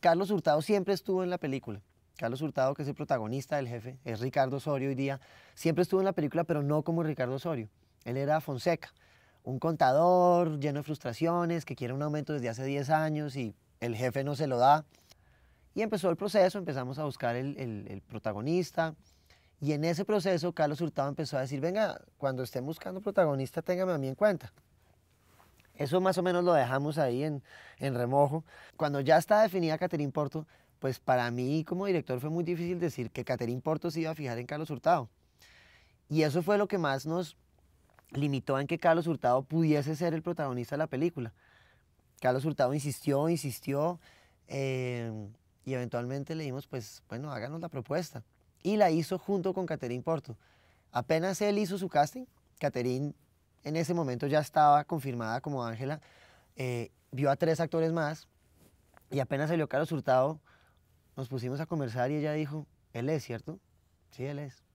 Carlos Hurtado siempre estuvo en la película. Carlos Hurtado, que es el protagonista del jefe, es Ricardo Osorio hoy día, siempre estuvo en la película, pero no como Ricardo Osorio. Él era Fonseca, un contador lleno de frustraciones, que quiere un aumento desde hace 10 años y el jefe no se lo da. Y empezó el proceso, empezamos a buscar el, protagonista. Y en ese proceso, Carlos Hurtado empezó a decir, venga, cuando estén buscando protagonista, téngame a mí en cuenta. Eso más o menos lo dejamos ahí en, remojo. Cuando ya está definida Caterín Porto, pues para mí como director fue muy difícil decir que Caterín Porto se iba a fijar en Carlos Hurtado. Y eso fue lo que más nos limitó en que Carlos Hurtado pudiese ser el protagonista de la película. Carlos Hurtado insistió, insistió, em, y eventualmente le dimos, pues, bueno, háganos la propuesta. Y la hizo junto con Caterín Porto. Apenas él hizo su casting, Caterín en ese momento ya estaba confirmada como Ángela, eh, vio a tres actores más y apenas salió Carlos Hurtado, nos pusimos a conversar y ella dijo, él es, ¿cierto? Sí, él es.